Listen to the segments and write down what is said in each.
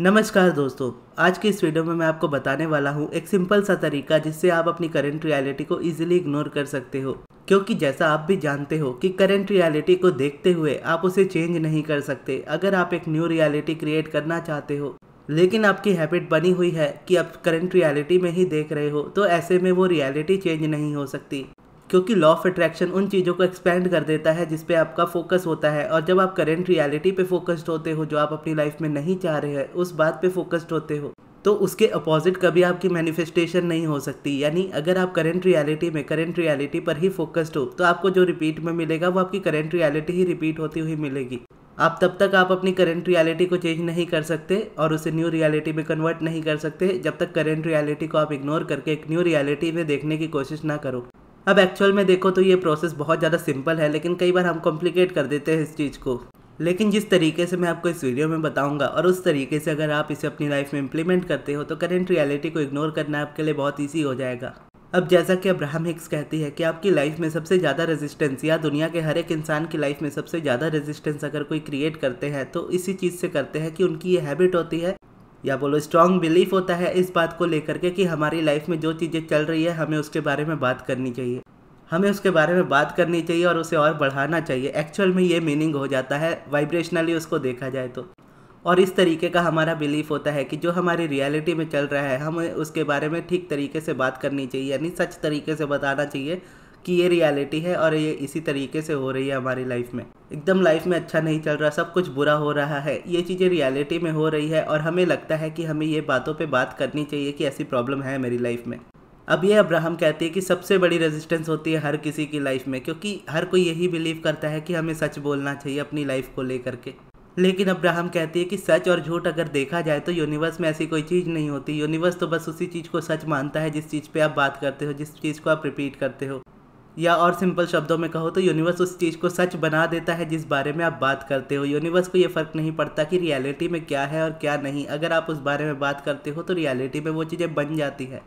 नमस्कार दोस्तों आज के इस वीडियो में मैं आपको बताने वाला हूँ एक सिंपल सा तरीका जिससे आप अपनी करंट रियलिटी को इजीली इग्नोर कर सकते हो क्योंकि जैसा आप भी जानते हो कि करंट रियलिटी को देखते हुए आप उसे चेंज नहीं कर सकते अगर आप एक न्यू रियलिटी क्रिएट करना चाहते हो लेकिन आपकी हैबिट बनी हुई है कि आप करंट रियलिटी में ही देख रहे हो तो ऐसे में वो रियलिटी चेंज नहीं हो सकती क्योंकि लॉ ऑफ अट्रैक्शन उन चीज़ों को एक्सपेंड कर देता है जिस पे आपका फोकस होता है और जब आप करेंट रियलिटी पे फोकस्ड होते हो जो आप अपनी लाइफ में नहीं चाह रहे हैं उस बात पे फोकस्ड होते हो तो उसके अपोजिट कभी आपकी मैनिफेस्टेशन नहीं हो सकती यानी अगर आप करेंट रियलिटी में करेंट रियलिटी पर ही फोकस्ड हो तो आपको जो रिपीट में मिलेगा वो आपकी करेंट रियलिटी ही रिपीट होती हुई मिलेगी आप तब तक आप अपनी करेंट रियलिटी को चेंज नहीं कर सकते और उसे न्यू रियलिटी में कन्वर्ट नहीं कर सकते जब तक करेंट रियलिटी को आप इग्नोर करके एक न्यू रियलिटी में देखने की कोशिश ना करो अब एक्चुअल में देखो तो ये प्रोसेस बहुत ज़्यादा सिंपल है लेकिन कई बार हम कॉम्प्लिकेट कर देते हैं इस चीज़ को लेकिन जिस तरीके से मैं आपको इस वीडियो में बताऊंगा और उस तरीके से अगर आप इसे अपनी लाइफ में इंप्लीमेंट करते हो तो करेंट रियलिटी को इग्नोर करना आपके लिए बहुत ईजी हो जाएगा अब जैसा कि अब्राहम हिक्स कहती है कि आपकी लाइफ में सबसे ज़्यादा रेजिस्टेंस या दुनिया के हर एक इंसान की लाइफ में सबसे ज़्यादा रेजिस्टेंस अगर कोई क्रिएट करते हैं तो इसी चीज़ से करते हैं कि उनकी ये हैबिट होती है या बोलो स्ट्रॉन्ग बिलीफ होता है इस बात को लेकर के कि हमारी लाइफ में जो चीज़ें चल रही है हमें उसके बारे में बात करनी चाहिए हमें उसके बारे में बात करनी चाहिए और उसे और बढ़ाना चाहिए एक्चुअल में ये मीनिंग हो जाता है वाइब्रेशनली उसको देखा जाए तो और इस तरीके का हमारा बिलीफ होता है कि जो हमारी रियलिटी में चल रहा है हमें उसके बारे में ठीक तरीके से बात करनी चाहिए यानी सच तरीके से बताना चाहिए कि ये रियलिटी है और ये इसी तरीके से हो रही है हमारी लाइफ में एकदम लाइफ में अच्छा नहीं चल रहा सब कुछ बुरा हो रहा है ये चीज़ें रियलिटी में हो रही है और हमें लगता है कि हमें ये बातों पे बात करनी चाहिए कि ऐसी प्रॉब्लम है मेरी लाइफ में अब ये अब्राहम कहती है कि सबसे बड़ी रेजिस्टेंस होती है हर किसी की लाइफ में क्योंकि हर कोई यही बिलीव करता है कि हमें सच बोलना चाहिए अपनी लाइफ को लेकर के लेकिन अब्राहम कहती है कि सच और झूठ अगर देखा जाए तो यूनिवर्स में ऐसी कोई चीज़ नहीं होती यूनिवर्स तो बस उसी चीज़ को सच मानता है जिस चीज़ पे आप बात करते हो जिस चीज़ को आप रिपीट करते हो या और सिंपल शब्दों में कहो तो यूनिवर्स उस चीज़ को सच बना देता है जिस बारे में आप बात करते हो यूनिवर्स को ये फ़र्क नहीं पड़ता कि रियलिटी में क्या है और क्या नहीं अगर आप उस बारे में बात करते हो तो रियलिटी में वो चीज़ें बन जाती है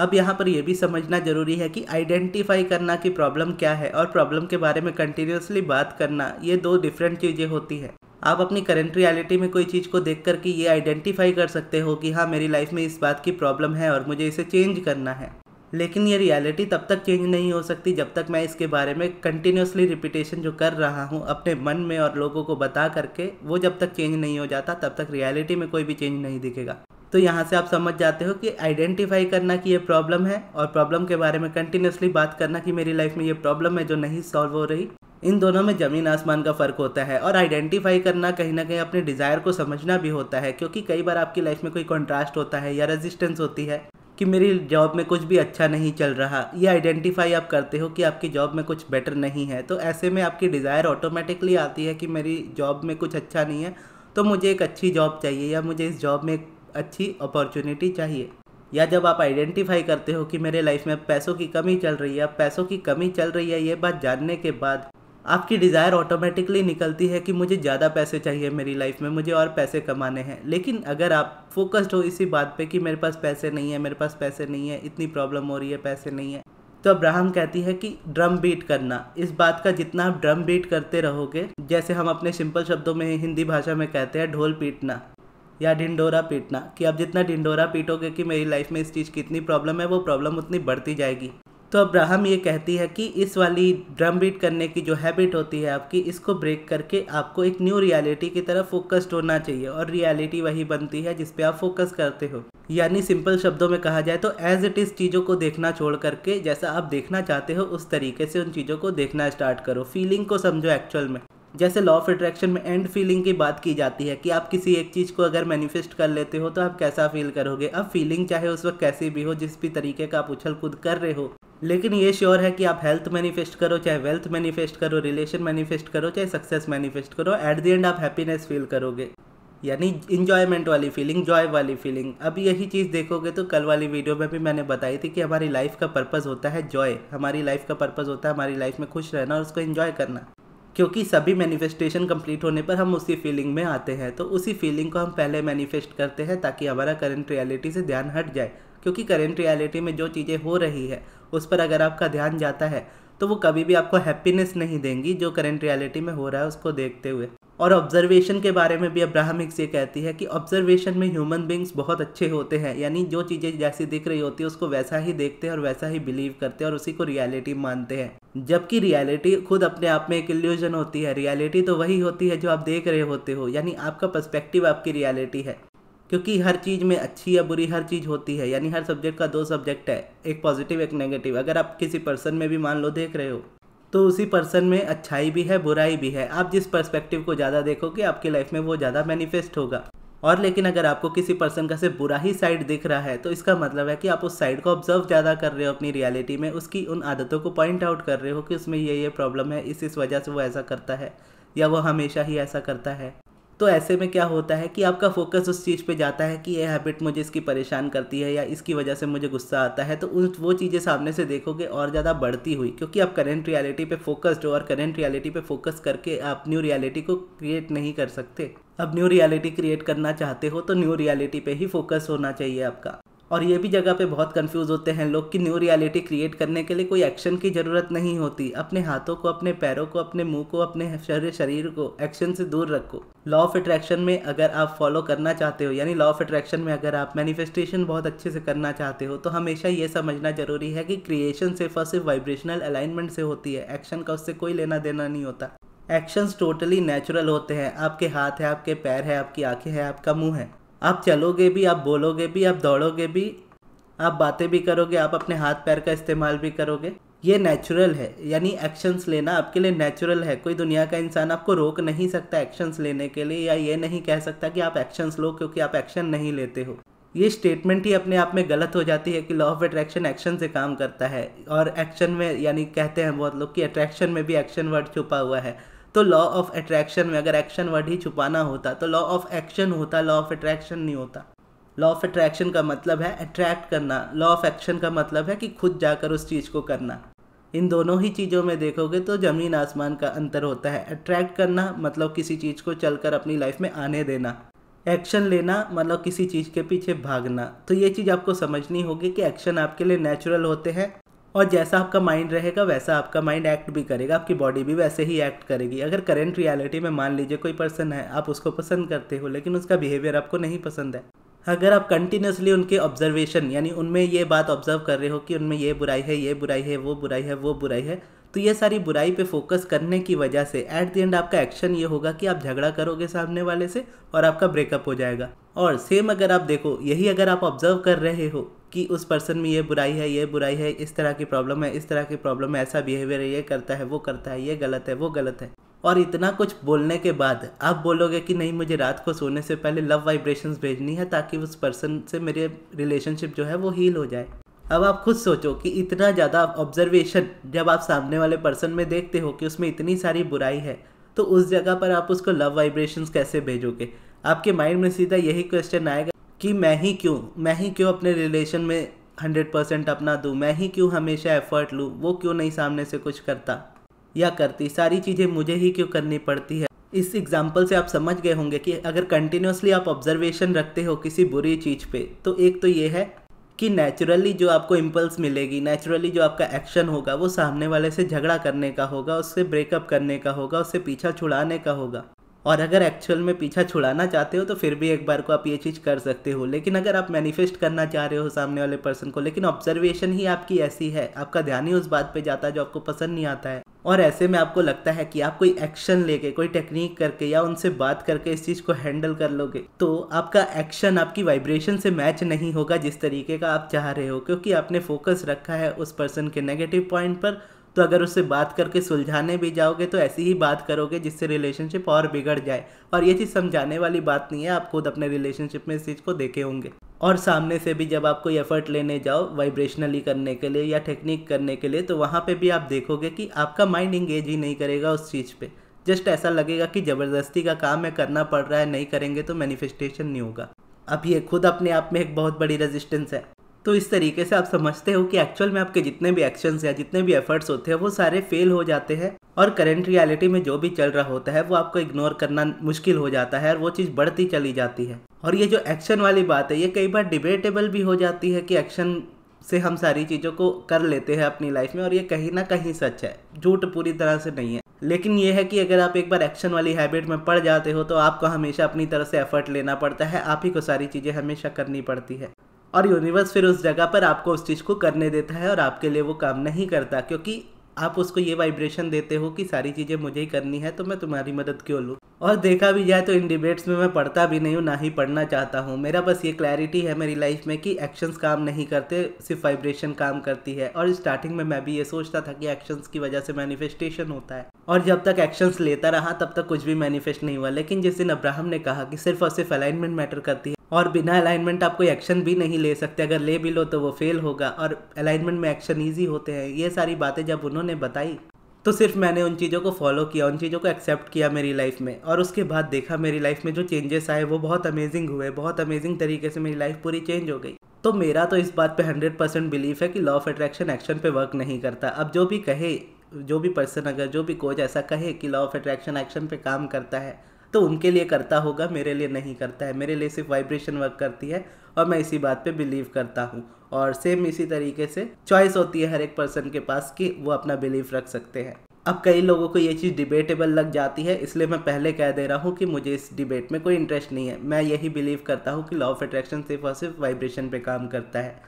अब यहाँ पर यह भी समझना ज़रूरी है कि आइडेंटिफाई करना कि प्रॉब्लम क्या है और प्रॉब्लम के बारे में कंटिन्यूसली बात करना ये दो डिफरेंट चीज़ें होती हैं आप अपनी करेंट रियलिटी में कोई चीज़ को देख कर ये आइडेंटिफाई कर सकते हो कि हाँ मेरी लाइफ में इस बात की प्रॉब्लम है और मुझे इसे चेंज करना है लेकिन ये रियलिटी तब तक चेंज नहीं हो सकती जब तक मैं इसके बारे में कंटिन्यूसली रिपीटेशन जो कर रहा हूँ अपने मन में और लोगों को बता करके वो जब तक चेंज नहीं हो जाता तब तक रियलिटी में कोई भी चेंज नहीं दिखेगा तो यहाँ से आप समझ जाते हो कि आइडेंटिफाई करना कि ये प्रॉब्लम है और प्रॉब्लम के बारे में कंटिन्यूसली बात करना कि मेरी लाइफ में ये प्रॉब्लम है जो नहीं सॉल्व हो रही इन दोनों में ज़मीन आसमान का फ़र्क होता है और आइडेंटिफाई करना कहीं ना कहीं अपने डिज़ायर को समझना भी होता है क्योंकि कई बार आपकी लाइफ में कोई कॉन्ट्रास्ट होता है या रेजिस्टेंस होती है कि मेरी जॉब में कुछ भी अच्छा नहीं चल रहा या आइडेंटिफाई आप करते हो कि आपकी जॉब में कुछ बेटर नहीं है तो ऐसे में आपकी डिज़ायर ऑटोमेटिकली आती है कि मेरी जॉब में कुछ अच्छा नहीं है तो मुझे एक अच्छी जॉब चाहिए या मुझे इस जॉब में एक अच्छी अपॉर्चुनिटी चाहिए या जब आप आइडेंटिफाई करते हो कि मेरे लाइफ में पैसों की कमी चल रही है पैसों की कमी चल रही है ये बात जानने के बाद आपकी डिज़ायर ऑटोमेटिकली निकलती है कि मुझे ज़्यादा पैसे चाहिए मेरी लाइफ में मुझे और पैसे कमाने हैं लेकिन अगर आप फोकस्ड हो इसी बात पे कि मेरे पास पैसे नहीं है मेरे पास पैसे नहीं है इतनी प्रॉब्लम हो रही है पैसे नहीं है तो अब्राहम कहती है कि ड्रम बीट करना इस बात का जितना आप ड्रम बीट करते रहोगे जैसे हम अपने सिंपल शब्दों में हिंदी भाषा में कहते हैं ढोल पीटना या ढिंडोरा पीटना कि आप जितना ढिंडोरा पीटोगे कि मेरी लाइफ में इस चीज़ की इतनी प्रॉब्लम है वो प्रॉब्लम उतनी बढ़ती जाएगी तो अब्राहम ये कहती है कि इस वाली ड्रम बीट करने की जो हैबिट होती है आपकी इसको ब्रेक करके आपको एक न्यू रियलिटी की तरफ फोकस्ड होना चाहिए और रियलिटी वही बनती है जिसपे आप फोकस करते हो यानी सिंपल शब्दों में कहा जाए तो एज इट इज़ चीज़ों को देखना छोड़ करके जैसा आप देखना चाहते हो उस तरीके से उन चीज़ों को देखना स्टार्ट करो फीलिंग को समझो एक्चुअल में जैसे लॉ ऑफ अट्रैक्शन में एंड फीलिंग की बात की जाती है कि आप किसी एक चीज़ को अगर मैनिफेस्ट कर लेते हो तो आप कैसा फील करोगे अब फीलिंग चाहे उस वक्त कैसी भी हो जिस भी तरीके का आप उछल कूद कर रहे हो लेकिन ये श्योर है कि आप हेल्थ मैनिफेस्ट करो चाहे वेल्थ मैनिफेस्ट करो रिलेशन मैनिफेस्ट करो चाहे सक्सेस मैनिफेस्ट करो एट दी एंड आप हैप्पीनेस फील करोगे यानी इन्जॉयमेंट वाली फीलिंग जॉय वाली फीलिंग अब यही चीज़ देखोगे तो कल वाली वीडियो में भी मैंने बताई थी कि हमारी लाइफ का पर्पज़ होता है जॉय हमारी लाइफ का पर्पज़ होता है हमारी लाइफ में खुश रहना और उसको इन्जॉय करना क्योंकि सभी मैनिफेस्टेशन कंप्लीट होने पर हम उसी फीलिंग में आते हैं तो उसी फीलिंग को हम पहले मैनिफेस्ट करते हैं ताकि हमारा करंट रियलिटी से ध्यान हट जाए क्योंकि करेंट रियलिटी में जो चीज़ें हो रही है उस पर अगर आपका ध्यान जाता है तो वो कभी भी आपको हैप्पीनेस नहीं देंगी जो करेंट रियलिटी में हो रहा है उसको देखते हुए और ऑब्जर्वेशन के बारे में भी अब्राहम हिक्स ये कहती है कि ऑब्जर्वेशन में ह्यूमन बींग्स बहुत अच्छे होते हैं यानी जो चीज़ें जैसी दिख रही होती है उसको वैसा ही देखते हैं और वैसा ही बिलीव करते हैं और उसी को रियलिटी मानते हैं जबकि रियलिटी खुद अपने आप में एक इल्यूजन होती है रियलिटी तो वही होती है जो आप देख रहे होते हो यानी आपका पर्सपेक्टिव आपकी रियलिटी है क्योंकि हर चीज़ में अच्छी या बुरी हर चीज़ होती है यानी हर सब्जेक्ट का दो सब्जेक्ट है एक पॉजिटिव एक नेगेटिव अगर आप किसी पर्सन में भी मान लो देख रहे हो तो उसी पर्सन में अच्छाई भी है बुराई भी है आप जिस पर्सपेक्टिव को ज़्यादा देखोगे आपकी लाइफ में वो ज़्यादा मैनिफेस्ट होगा और लेकिन अगर आपको किसी पर्सन का से बुरा ही साइड दिख रहा है तो इसका मतलब है कि आप उस साइड को ऑब्जर्व ज़्यादा कर रहे हो अपनी रियलिटी में उसकी उन आदतों को पॉइंट आउट कर रहे हो कि उसमें ये ये प्रॉब्लम है इस इस वजह से वो ऐसा करता है या वो हमेशा ही ऐसा करता है तो ऐसे में क्या होता है कि आपका फोकस उस चीज़ पे जाता है कि ये हैबिट मुझे इसकी परेशान करती है या इसकी वजह से मुझे गुस्सा आता है तो उस वो चीज़ें सामने से देखोगे और ज़्यादा बढ़ती हुई क्योंकि आप करेंट रियलिटी पे फोकस्ड हो और करेंट रियलिटी पे फोकस करके आप न्यू रियलिटी को क्रिएट नहीं कर सकते अब न्यू रियलिटी क्रिएट करना चाहते हो तो न्यू रियलिटी पे ही फोकस होना चाहिए आपका और ये भी जगह पे बहुत कंफ्यूज होते हैं लोग कि न्यू रियलिटी क्रिएट करने के लिए कोई एक्शन की ज़रूरत नहीं होती अपने हाथों को अपने पैरों को अपने मुंह को अपने शरीर को एक्शन से दूर रखो लॉ ऑफ अट्रैक्शन में अगर आप फॉलो करना चाहते हो यानी लॉ ऑफ अट्रैक्शन में अगर आप मैनिफेस्टेशन बहुत अच्छे से करना चाहते हो तो हमेशा ये समझना जरूरी है कि क्रिएशन सिर्फ और सिर्फ वाइब्रेशनल अलाइनमेंट से होती है एक्शन का उससे कोई लेना देना नहीं होता एक्शंस टोटली नेचुरल होते हैं आपके हाथ है आपके पैर है आपकी आंखें हैं आपका मुंह है आप चलोगे भी आप बोलोगे भी आप दौड़ोगे भी आप बातें भी करोगे आप अपने हाथ पैर का इस्तेमाल भी करोगे ये नेचुरल है यानी एक्शंस लेना आपके लिए नेचुरल है कोई दुनिया का इंसान आपको रोक नहीं सकता एक्शंस लेने के लिए या ये नहीं कह सकता कि आप एक्शंस लो क्योंकि आप एक्शन नहीं लेते हो ये स्टेटमेंट ही अपने आप में गलत हो जाती है कि लॉ ऑफ अट्रैक्शन एक्शन से काम करता है और एक्शन में यानी कहते हैं बहुत लोग कि अट्रैक्शन में भी एक्शन वर्ड छुपा हुआ है तो लॉ ऑफ अट्रैक्शन में अगर एक्शन वर्ड ही छुपाना होता तो लॉ ऑफ एक्शन होता लॉ ऑफ अट्रैक्शन नहीं होता लॉ ऑफ अट्रैक्शन का मतलब है अट्रैक्ट करना लॉ ऑफ एक्शन का मतलब है कि खुद जाकर उस चीज़ को करना इन दोनों ही चीज़ों में देखोगे तो ज़मीन आसमान का अंतर होता है अट्रैक्ट करना मतलब किसी चीज़ को चलकर अपनी लाइफ में आने देना एक्शन लेना मतलब किसी चीज़ के पीछे भागना तो ये चीज़ आपको समझनी होगी कि एक्शन आपके लिए नेचुरल होते हैं और जैसा आपका माइंड रहेगा वैसा आपका माइंड एक्ट भी करेगा आपकी बॉडी भी वैसे ही एक्ट करेगी अगर करेंट रियलिटी में मान लीजिए कोई पर्सन है आप उसको पसंद करते हो लेकिन उसका बिहेवियर आपको नहीं पसंद है अगर आप कंटिन्यूसली उनके ऑब्जर्वेशन यानी उनमें ये बात ऑब्जर्व कर रहे हो कि उनमें ये बुराई है ये बुराई है वो बुराई है वो बुराई है तो ये सारी बुराई पे फोकस करने की वजह से एट द एंड आपका एक्शन ये होगा कि आप झगड़ा करोगे सामने वाले से और आपका ब्रेकअप हो जाएगा और सेम अगर आप देखो यही अगर आप ऑब्जर्व कर रहे हो कि उस पर्सन में ये बुराई है ये बुराई है इस तरह की प्रॉब्लम है इस तरह की प्रॉब्लम है ऐसा बिहेवियर है ये करता है वो करता है ये गलत है वो गलत है और इतना कुछ बोलने के बाद आप बोलोगे कि नहीं मुझे रात को सोने से पहले लव वाइब्रेशंस भेजनी है ताकि उस पर्सन से मेरे रिलेशनशिप जो है वो हील हो जाए अब आप खुद सोचो कि इतना ज़्यादा ऑब्जर्वेशन जब आप सामने वाले पर्सन में देखते हो कि उसमें इतनी सारी बुराई है तो उस जगह पर आप उसको लव वाइब्रेशंस कैसे भेजोगे आपके माइंड में सीधा यही क्वेश्चन आएगा कि मैं ही क्यों मैं ही क्यों अपने रिलेशन में हंड्रेड परसेंट अपना दूँ मैं ही क्यों हमेशा एफर्ट लूँ वो क्यों नहीं सामने से कुछ करता या करती सारी चीज़ें मुझे ही क्यों करनी पड़ती है इस एग्ज़ाम्पल से आप समझ गए होंगे कि अगर कंटिन्यूसली आप ऑब्जर्वेशन रखते हो किसी बुरी चीज़ पे तो एक तो ये है कि नेचुरली जो आपको इम्पल्स मिलेगी नेचुरली जो आपका एक्शन होगा वो सामने वाले से झगड़ा करने का होगा उससे ब्रेकअप करने का होगा उससे पीछा छुड़ाने का होगा और अगर एक्चुअल में पीछा छुड़ाना चाहते हो तो फिर भी एक बार को आप ये चीज़ कर सकते हो लेकिन अगर आप मैनिफेस्ट करना चाह रहे हो सामने वाले पर्सन को लेकिन ऑब्जर्वेशन ही आपकी ऐसी है आपका ध्यान ही उस बात पे जाता है जो आपको पसंद नहीं आता है और ऐसे में आपको लगता है कि आप कोई एक्शन लेके कोई टेक्निक करके या उनसे बात करके इस चीज़ को हैंडल कर लोगे तो आपका एक्शन आपकी वाइब्रेशन से मैच नहीं होगा जिस तरीके का आप चाह रहे हो क्योंकि आपने फोकस रखा है उस पर्सन के नेगेटिव पॉइंट पर तो अगर उससे बात करके सुलझाने भी जाओगे तो ऐसी ही बात करोगे जिससे रिलेशनशिप और बिगड़ जाए और ये चीज़ समझाने वाली बात नहीं है आप खुद अपने रिलेशनशिप में इस चीज़ को देखे होंगे और सामने से भी जब आप कोई एफर्ट लेने जाओ वाइब्रेशनली करने के लिए या टेक्निक करने के लिए तो वहाँ पर भी आप देखोगे कि आपका माइंड इंगेज ही नहीं करेगा उस चीज़ पर जस्ट ऐसा लगेगा कि ज़बरदस्ती का काम है करना पड़ रहा है नहीं करेंगे तो मैनिफेस्टेशन नहीं होगा अब ये खुद अपने आप में एक बहुत बड़ी रेजिस्टेंस है तो इस तरीके से आप समझते हो कि एक्चुअल में आपके जितने भी एक्शंस या जितने भी एफर्ट्स होते हैं वो सारे फेल हो जाते हैं और करंट रियलिटी में जो भी चल रहा होता है वो आपको इग्नोर करना मुश्किल हो जाता है और वो चीज़ बढ़ती चली जाती है और ये जो एक्शन वाली बात है ये कई बार डिबेटेबल भी हो जाती है कि एक्शन से हम सारी चीज़ों को कर लेते हैं अपनी लाइफ में और ये कहीं ना कहीं सच है झूठ पूरी तरह से नहीं है लेकिन ये है कि अगर आप एक बार एक्शन वाली हैबिट में पड़ जाते हो तो आपको हमेशा अपनी तरफ से एफर्ट लेना पड़ता है आप ही को सारी चीज़ें हमेशा करनी पड़ती है और यूनिवर्स फिर उस जगह पर आपको उस चीज़ को करने देता है और आपके लिए वो काम नहीं करता क्योंकि आप उसको ये वाइब्रेशन देते हो कि सारी चीज़ें मुझे ही करनी है तो मैं तुम्हारी मदद क्यों लूँ और देखा भी जाए तो इन डिबेट्स में मैं पढ़ता भी नहीं हूँ ना ही पढ़ना चाहता हूँ मेरा बस ये क्लैरिटी है मेरी लाइफ में कि एक्शंस काम नहीं करते सिर्फ वाइब्रेशन काम करती है और स्टार्टिंग में मैं भी ये सोचता था कि एक्शंस की वजह से मैनिफेस्टेशन होता है और जब तक एक्शंस लेता रहा तब तक कुछ भी मैनिफेस्ट नहीं हुआ लेकिन जिस दिन अब्राहम ने कहा कि सिर्फ और सिर्फ अलाइनमेंट मैटर करती है और बिना अलाइनमेंट आप कोई एक्शन भी नहीं ले सकते अगर ले भी लो तो वो फेल होगा और अलाइनमेंट में एक्शन ईजी होते हैं ये सारी बातें जब उन्होंने बताई तो सिर्फ मैंने उन चीज़ों को फॉलो किया उन चीज़ों को एक्सेप्ट किया मेरी लाइफ में और उसके बाद देखा मेरी लाइफ में जो चेंजेस आए वो बहुत अमेजिंग हुए बहुत अमेजिंग तरीके से मेरी लाइफ पूरी चेंज हो गई तो मेरा तो इस बात पे हंड्रेड परसेंट बिलीफ है कि लॉ ऑफ अट्रैक्शन एक्शन पे वर्क नहीं करता अब जो भी कहे जो भी पर्सन अगर जो भी कोच ऐसा कहे कि लॉ ऑफ अट्रैक्शन एक्शन पे काम करता है तो उनके लिए करता होगा मेरे लिए नहीं करता है मेरे लिए सिर्फ वाइब्रेशन वर्क करती है और मैं इसी बात पे बिलीव करता हूँ और सेम इसी तरीके से चॉइस होती है हर एक पर्सन के पास कि वो अपना बिलीव रख सकते हैं अब कई लोगों को ये चीज़ डिबेटेबल लग जाती है इसलिए मैं पहले कह दे रहा हूँ कि मुझे इस डिबेट में कोई इंटरेस्ट नहीं है मैं यही बिलीव करता हूँ कि लॉ ऑफ अट्रैक्शन सिर्फ और सिर्फ वाइब्रेशन पे काम करता है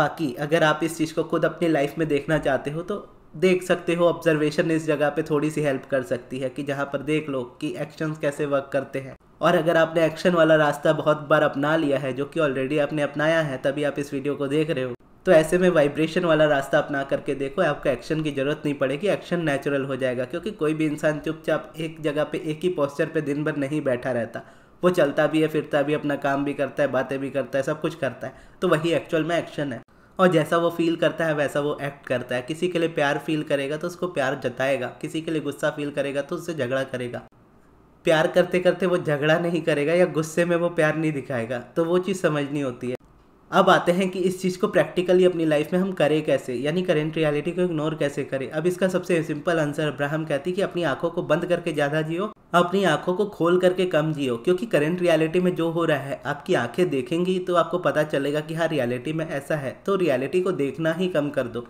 बाकी अगर आप इस चीज़ को खुद अपनी लाइफ में देखना चाहते हो तो देख सकते हो ऑब्जर्वेशन इस जगह पे थोड़ी सी हेल्प कर सकती है कि जहाँ पर देख लो कि एक्शन कैसे वर्क करते हैं और अगर आपने एक्शन वाला रास्ता बहुत बार अपना लिया है जो कि ऑलरेडी आपने अपनाया है तभी आप इस वीडियो को देख रहे हो तो ऐसे में वाइब्रेशन वाला रास्ता अपना करके देखो आपको एक्शन की ज़रूरत नहीं पड़ेगी एक्शन नेचुरल हो जाएगा क्योंकि कोई भी इंसान चुपचाप एक जगह पे एक ही पोस्चर पे दिन भर नहीं बैठा रहता वो चलता भी है फिरता भी अपना काम भी करता है बातें भी करता है सब कुछ करता है तो वही एक्चुअल में एक्शन है और जैसा वो फील करता है वैसा वो एक्ट करता है किसी के लिए प्यार फील करेगा तो उसको प्यार जताएगा किसी के लिए गुस्सा फील करेगा तो उससे झगड़ा करेगा प्यार करते करते वो झगड़ा नहीं करेगा या गुस्से में वो प्यार नहीं दिखाएगा तो वो चीज़ समझनी होती है अब आते हैं कि इस चीज़ को प्रैक्टिकली अपनी लाइफ में हम करें कैसे यानी करेंट रियलिटी को इग्नोर कैसे करें अब इसका सबसे सिंपल आंसर अब्राहम कहती है कि अपनी आंखों को बंद करके ज़्यादा जियो अपनी आंखों को खोल करके कम जियो क्योंकि करंट रियलिटी में जो हो रहा है आपकी आंखें देखेंगी तो आपको पता चलेगा कि हाँ रियलिटी में ऐसा है तो रियलिटी को देखना ही कम कर दो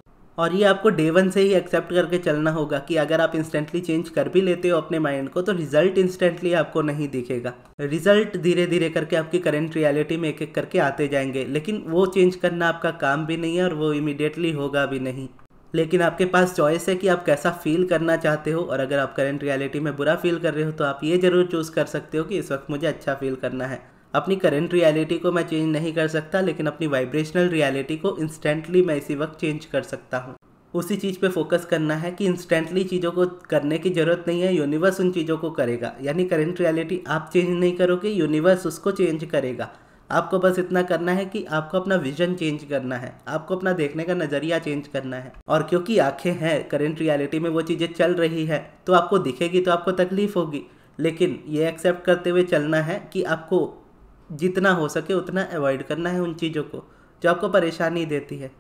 और ये आपको डे वन से ही एक्सेप्ट करके चलना होगा कि अगर आप इंस्टेंटली चेंज कर भी लेते हो अपने माइंड को तो रिजल्ट इंस्टेंटली आपको नहीं दिखेगा रिजल्ट धीरे धीरे करके आपकी करंट रियलिटी में एक एक करके आते जाएंगे लेकिन वो चेंज करना आपका काम भी नहीं है और वो इमिडिएटली होगा भी नहीं लेकिन आपके पास चॉइस है कि आप कैसा फील करना चाहते हो और अगर आप करंट रियलिटी में बुरा फील कर रहे हो तो आप ये ज़रूर चूज़ कर सकते हो कि इस वक्त मुझे अच्छा फील करना है अपनी करंट रियलिटी को मैं चेंज नहीं कर सकता लेकिन अपनी वाइब्रेशनल रियलिटी को इंस्टेंटली मैं इसी वक्त चेंज कर सकता हूँ उसी चीज़ पे फोकस करना है कि इंस्टेंटली चीज़ों को करने की ज़रूरत नहीं है यूनिवर्स उन चीज़ों को करेगा यानी करंट रियलिटी आप चेंज नहीं करोगे यूनिवर्स उसको चेंज करेगा आपको बस इतना करना है कि आपको अपना विजन चेंज करना है आपको अपना देखने का नज़रिया चेंज करना है और क्योंकि आंखें हैं करेंट रियलिटी में वो चीज़ें चल रही है तो आपको दिखेगी तो आपको तकलीफ होगी लेकिन ये एक्सेप्ट करते हुए चलना है कि आपको जितना हो सके उतना अवॉइड करना है उन चीज़ों को जो आपको परेशानी देती है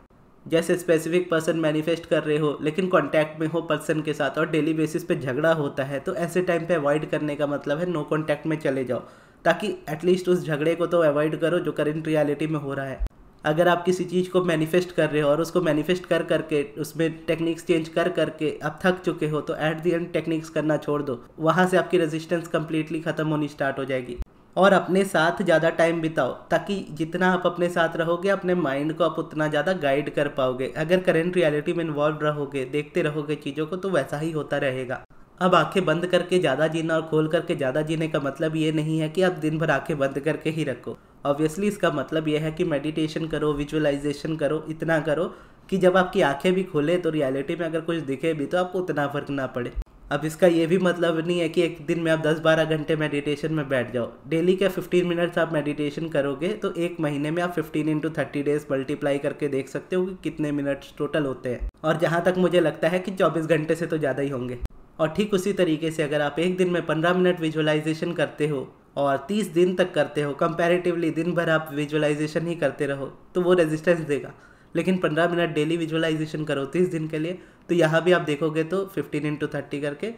जैसे स्पेसिफिक पर्सन मैनिफेस्ट कर रहे हो लेकिन कांटेक्ट में हो पर्सन के साथ और डेली बेसिस पे झगड़ा होता है तो ऐसे टाइम पे अवॉइड करने का मतलब है नो कांटेक्ट में चले जाओ ताकि एटलीस्ट उस झगड़े को तो अवॉइड करो जो करेंट रियलिटी में हो रहा है अगर आप किसी चीज़ को मैनिफेस्ट कर रहे हो और उसको मैनिफेस्ट कर करके उसमें टेक्निक्स चेंज कर करके आप थक चुके हो तो एट दी एंड टेक्निक्स करना छोड़ दो वहाँ से आपकी रेजिस्टेंस कम्प्लीटली ख़त्म होनी स्टार्ट हो जाएगी और अपने साथ ज़्यादा टाइम बिताओ ताकि जितना आप अपने साथ रहोगे अपने माइंड को आप उतना ज़्यादा गाइड कर पाओगे अगर करेंट रियलिटी में इन्वॉल्व रहोगे देखते रहोगे चीज़ों को तो वैसा ही होता रहेगा अब आंखें बंद करके ज़्यादा जीना और खोल करके ज़्यादा जीने का मतलब ये नहीं है कि आप दिन भर आंखें बंद करके ही रखो ऑब्वियसली इसका मतलब यह है कि मेडिटेशन करो विजुअलाइजेशन करो इतना करो कि जब आपकी आंखें भी खोले तो रियलिटी में अगर कुछ दिखे भी तो आपको उतना फ़र्क ना पड़े अब इसका ये भी मतलब नहीं है कि एक दिन में आप 10-12 घंटे मेडिटेशन में बैठ जाओ डेली के 15 मिनट्स आप मेडिटेशन करोगे तो एक महीने में आप 15 इंटू थर्टी डेज मल्टीप्लाई करके देख सकते हो कि कितने मिनट्स टोटल होते हैं और जहाँ तक मुझे लगता है कि 24 घंटे से तो ज़्यादा ही होंगे और ठीक उसी तरीके से अगर आप एक दिन में पंद्रह मिनट विजुअलाइजेशन करते हो और तीस दिन तक करते हो कंपैरेटिवली दिन भर आप विजुअलाइजेशन ही करते रहो तो वो रेजिस्टेंस देगा लेकिन पंद्रह मिनट डेली विजुअलाइजेशन करो तीस दिन के लिए तो यहाँ भी आप देखोगे तो फिफ्टीन इंटू थर्टी करके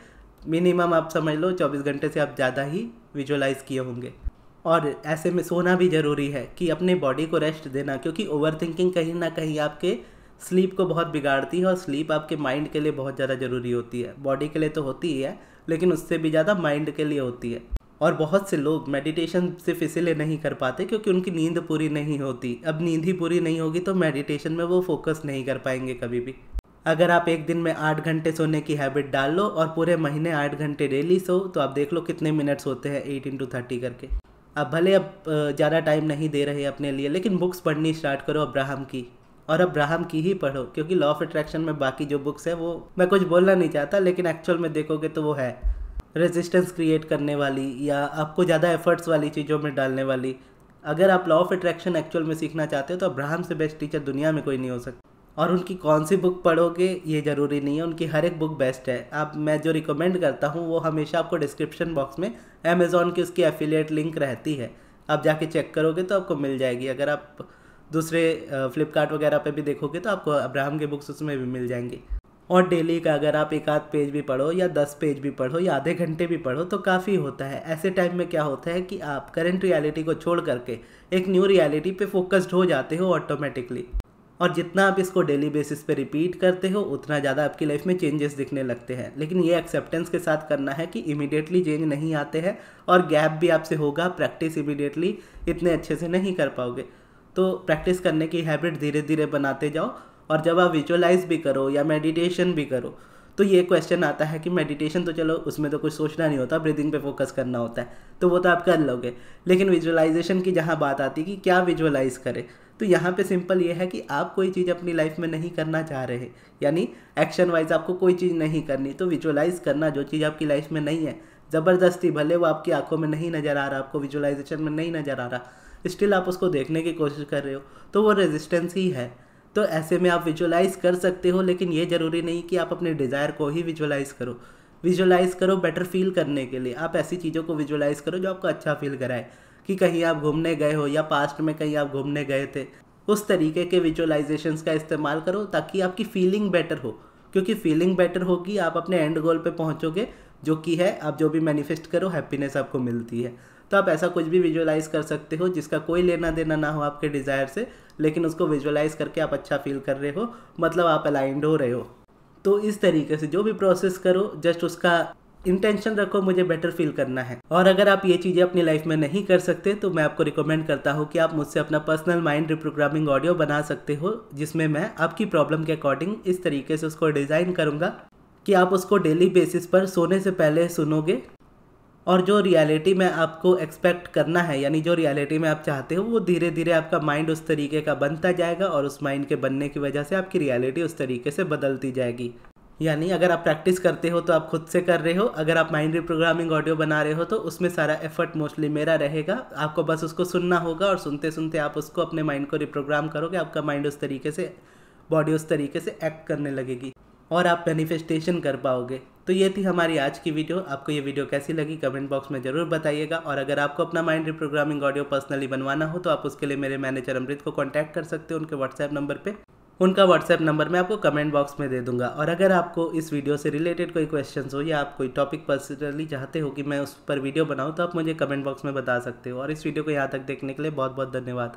मिनिमम आप समझ लो चौबीस घंटे से आप ज़्यादा ही विजुअलाइज़ किए होंगे और ऐसे में सोना भी ज़रूरी है कि अपने बॉडी को रेस्ट देना क्योंकि ओवर थिंकिंग कहीं ना कहीं आपके स्लीप को बहुत बिगाड़ती है और स्लीप आपके माइंड के लिए बहुत ज़्यादा ज़रूरी होती है बॉडी के लिए तो होती ही है लेकिन उससे भी ज़्यादा माइंड के लिए होती है और बहुत से लोग मेडिटेशन सिर्फ इसीलिए नहीं कर पाते क्योंकि उनकी नींद पूरी नहीं होती अब नींद ही पूरी नहीं होगी तो मेडिटेशन में वो फोकस नहीं कर पाएंगे कभी भी अगर आप एक दिन में आठ घंटे सोने की हैबिट डाल लो और पूरे महीने आठ घंटे डेली सो तो आप देख लो कितने मिनट्स होते हैं एट इंटू थर्टी करके अब भले अब ज़्यादा टाइम नहीं दे रहे अपने लिए लेकिन बुक्स पढ़नी स्टार्ट करो अब्राहम की और अब्राहम की ही पढ़ो क्योंकि लॉ ऑफ अट्रैक्शन में बाकी जो बुक्स है वो मैं कुछ बोलना नहीं चाहता लेकिन एक्चुअल में देखोगे तो वो है रेजिस्टेंस क्रिएट करने वाली या आपको ज़्यादा एफर्ट्स वाली चीज़ों में डालने वाली अगर आप लॉ ऑफ अट्रैक्शन एक्चुअल में सीखना चाहते हो तो अब्राहम से बेस्ट टीचर दुनिया में कोई नहीं हो सकता और उनकी कौन सी बुक पढ़ोगे ये ज़रूरी नहीं है उनकी हर एक बुक बेस्ट है आप मैं जो रिकमेंड करता हूँ वो हमेशा आपको डिस्क्रिप्शन बॉक्स में अमेज़ोन की उसकी एफिलिएट लिंक रहती है आप जाके चेक करोगे तो आपको मिल जाएगी अगर आप दूसरे फ्लिपकार्ट वगैरह पे भी देखोगे तो आपको अब्राहम के बुक्स उसमें भी मिल जाएंगे और डेली का अगर आप एक आध पेज भी पढ़ो या दस पेज भी पढ़ो या आधे घंटे भी पढ़ो तो काफ़ी होता है ऐसे टाइम में क्या होता है कि आप करंट रियलिटी को छोड़ करके एक न्यू रियलिटी पे फोकस्ड हो जाते हो ऑटोमेटिकली और जितना आप इसको डेली बेसिस पे रिपीट करते हो उतना ज़्यादा आपकी लाइफ में चेंजेस दिखने लगते हैं लेकिन ये एक्सेप्टेंस के साथ करना है कि इमिडिएटली चेंज नहीं आते हैं और गैप भी आपसे होगा प्रैक्टिस इमिडिएटली इतने अच्छे से नहीं कर पाओगे तो प्रैक्टिस करने की हैबिट धीरे धीरे बनाते जाओ और जब आप विजुअलाइज भी करो या मेडिटेशन भी करो तो ये क्वेश्चन आता है कि मेडिटेशन तो चलो उसमें तो कुछ सोचना नहीं होता ब्रीदिंग पे फोकस करना होता है तो वो तो आप कर लोगे लेकिन विजुअलाइजेशन की जहाँ बात आती है कि क्या विजुअलाइज करें तो यहाँ पे सिंपल ये है कि आप कोई चीज़ अपनी लाइफ में नहीं करना चाह रहे यानी एक्शन वाइज आपको कोई चीज़ नहीं करनी तो विजुअलाइज करना जो चीज़ आपकी लाइफ में नहीं है ज़बरदस्ती भले वो आपकी आंखों में नहीं नज़र आ रहा आपको विजुअलाइजेशन में नहीं नज़र आ रहा स्टिल आप उसको देखने की कोशिश कर रहे हो तो वो रेजिस्टेंस ही है तो ऐसे में आप विजुअलाइज कर सकते हो लेकिन ये ज़रूरी नहीं कि आप अपने डिज़ायर को ही विजुअलाइज करो विजुअलाइज करो बेटर फील करने के लिए आप ऐसी चीज़ों को विजुअलाइज करो जो आपको अच्छा फील कराए कि कहीं आप घूमने गए हो या पास्ट में कहीं आप घूमने गए थे उस तरीके के विजुअलाइजेशन का इस्तेमाल करो ताकि आपकी फीलिंग बेटर हो क्योंकि फीलिंग बेटर होगी आप अपने एंड गोल पे पहुंचोगे जो कि है आप जो भी मैनिफेस्ट करो हैप्पीनेस आपको मिलती है तो आप ऐसा कुछ भी विजुअलाइज कर सकते हो जिसका कोई लेना देना ना हो आपके डिज़ायर से लेकिन उसको विजुअलाइज करके आप अच्छा फील कर रहे हो मतलब आप अलाइंड हो रहे हो तो इस तरीके से जो भी प्रोसेस करो जस्ट उसका इंटेंशन रखो मुझे बेटर फील करना है और अगर आप ये चीज़ें अपनी लाइफ में नहीं कर सकते तो मैं आपको रिकमेंड करता हूँ कि आप मुझसे अपना पर्सनल माइंड रिप्रोग्रामिंग ऑडियो बना सकते हो जिसमें मैं आपकी प्रॉब्लम के अकॉर्डिंग इस तरीके से उसको डिज़ाइन करूँगा कि आप उसको डेली बेसिस पर सोने से पहले सुनोगे और जो रियलिटी में आपको एक्सपेक्ट करना है यानी जो रियलिटी में आप चाहते हो वो धीरे धीरे आपका माइंड उस तरीके का बनता जाएगा और उस माइंड के बनने की वजह से आपकी रियलिटी उस तरीके से बदलती जाएगी यानी अगर आप प्रैक्टिस करते हो तो आप खुद से कर रहे हो अगर आप माइंड रिप्रोग्रामिंग ऑडियो बना रहे हो तो उसमें सारा एफर्ट मोस्टली मेरा रहेगा आपको बस उसको सुनना होगा और सुनते सुनते आप उसको अपने माइंड को रिप्रोग्राम करोगे आपका माइंड उस तरीके से बॉडी उस तरीके से एक्ट करने लगेगी और आप मैनिफेस्टेशन कर पाओगे तो ये थी हमारी आज की वीडियो आपको ये वीडियो कैसी लगी कमेंट बॉक्स में ज़रूर बताइएगा और अगर आपको अपना माइंड रिप्रोग्रामिंग ऑडियो पर्सनली बनवाना हो तो आप उसके लिए मेरे मैनेजर अमृत को कॉन्टैक्ट कर सकते हो उनके व्हाट्सएप नंबर पर उनका व्हाट्सएप नंबर मैं आपको कमेंट बॉक्स में दे दूंगा और अगर आपको इस वीडियो से रिलेटेड कोई क्वेश्चन हो या आप कोई टॉपिक पर्सनली चाहते हो कि मैं उस पर वीडियो बनाऊँ तो आप मुझे कमेंट बॉक्स में बता सकते हो और इस वीडियो को यहाँ तक देखने के लिए बहुत बहुत धन्यवाद